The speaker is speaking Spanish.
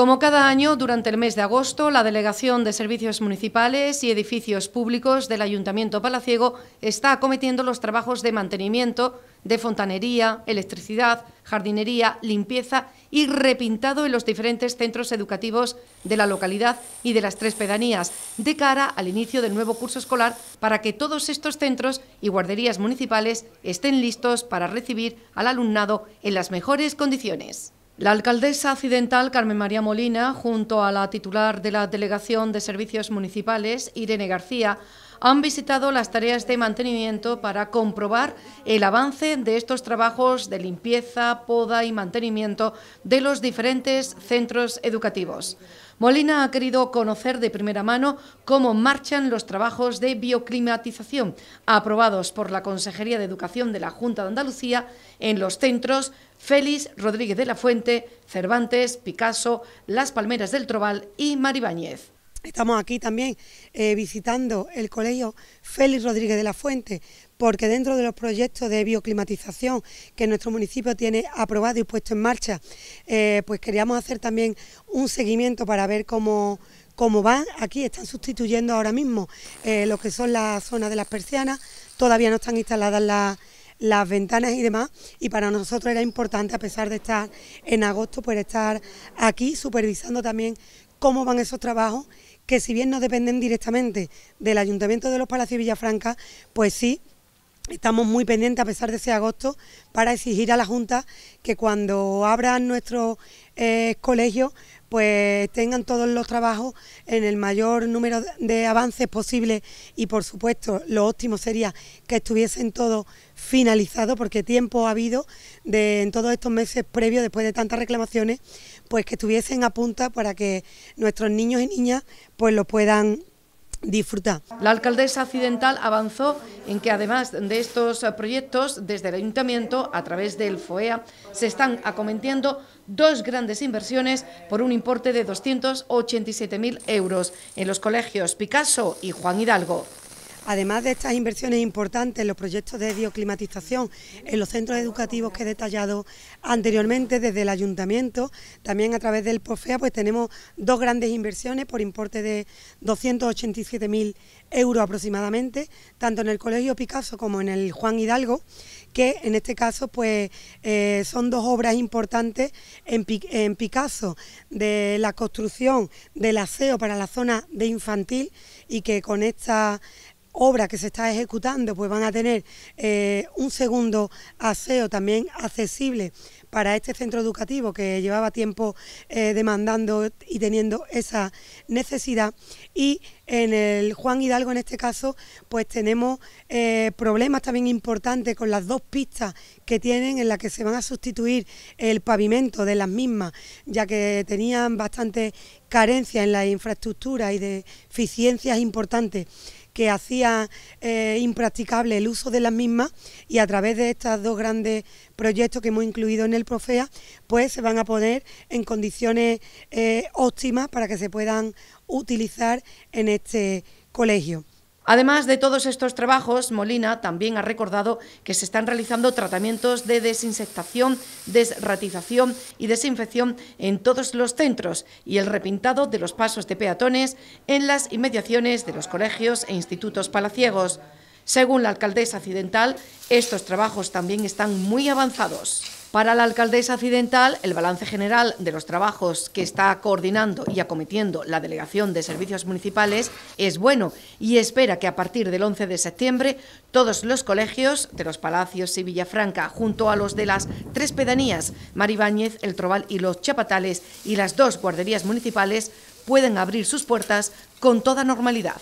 Como cada año, durante el mes de agosto, la Delegación de Servicios Municipales y Edificios Públicos del Ayuntamiento Palaciego está acometiendo los trabajos de mantenimiento de fontanería, electricidad, jardinería, limpieza y repintado en los diferentes centros educativos de la localidad y de las tres pedanías, de cara al inicio del nuevo curso escolar para que todos estos centros y guarderías municipales estén listos para recibir al alumnado en las mejores condiciones. La alcaldesa accidental Carmen María Molina, junto a la titular de la Delegación de Servicios Municipales, Irene García, han visitado las tareas de mantenimiento para comprobar el avance de estos trabajos de limpieza, poda y mantenimiento de los diferentes centros educativos. Molina ha querido conocer de primera mano cómo marchan los trabajos de bioclimatización aprobados por la Consejería de Educación de la Junta de Andalucía en los centros Félix Rodríguez de la Fuente, Cervantes, Picasso, Las Palmeras del Trobal y Maribáñez. Estamos aquí también eh, visitando el colegio Félix Rodríguez de la Fuente, porque dentro de los proyectos de bioclimatización que nuestro municipio tiene aprobado y puesto en marcha, eh, pues queríamos hacer también un seguimiento para ver cómo, cómo van. Aquí están sustituyendo ahora mismo eh, lo que son las zonas de las persianas, todavía no están instaladas las las ventanas y demás. Y para nosotros era importante, a pesar de estar en agosto, ...por pues estar aquí supervisando también cómo van esos trabajos, que si bien no dependen directamente del Ayuntamiento de los Palacios Villafranca, pues sí Estamos muy pendientes, a pesar de ese agosto, para exigir a la Junta que cuando abran nuestros eh, colegios, pues tengan todos los trabajos en el mayor número de avances posible y por supuesto lo óptimo sería que estuviesen todos finalizados porque tiempo ha habido de, en todos estos meses previos después de tantas reclamaciones pues que estuviesen a punta para que nuestros niños y niñas pues lo puedan la alcaldesa occidental avanzó en que además de estos proyectos, desde el ayuntamiento, a través del FOEA, se están acometiendo dos grandes inversiones por un importe de 287.000 euros en los colegios Picasso y Juan Hidalgo. Además de estas inversiones importantes en los proyectos de bioclimatización en los centros educativos que he detallado anteriormente desde el ayuntamiento, también a través del POFEA pues tenemos dos grandes inversiones por importe de 287.000 euros aproximadamente, tanto en el Colegio Picasso como en el Juan Hidalgo, que en este caso pues eh, son dos obras importantes en Picasso de la construcción del aseo para la zona de infantil y que con esta obra que se está ejecutando, pues van a tener eh, un segundo aseo también accesible para este centro educativo que llevaba tiempo eh, demandando y teniendo esa necesidad. Y en el Juan Hidalgo, en este caso, pues tenemos eh, problemas también importantes con las dos pistas que tienen en las que se van a sustituir el pavimento de las mismas, ya que tenían bastante carencia en la infraestructura y deficiencias importantes que hacía eh, impracticable el uso de las mismas y a través de estos dos grandes proyectos que hemos incluido en el Profea, pues se van a poner en condiciones eh, óptimas para que se puedan utilizar en este colegio. Además de todos estos trabajos, Molina también ha recordado que se están realizando tratamientos de desinsectación, desratización y desinfección en todos los centros y el repintado de los pasos de peatones en las inmediaciones de los colegios e institutos palaciegos. Según la alcaldesa accidental, estos trabajos también están muy avanzados. Para la alcaldesa accidental, el balance general de los trabajos que está coordinando y acometiendo la Delegación de Servicios Municipales es bueno y espera que a partir del 11 de septiembre todos los colegios de los Palacios y Villafranca, junto a los de las tres pedanías, Maribáñez, El Trobal y Los Chapatales, y las dos guarderías municipales, pueden abrir sus puertas con toda normalidad.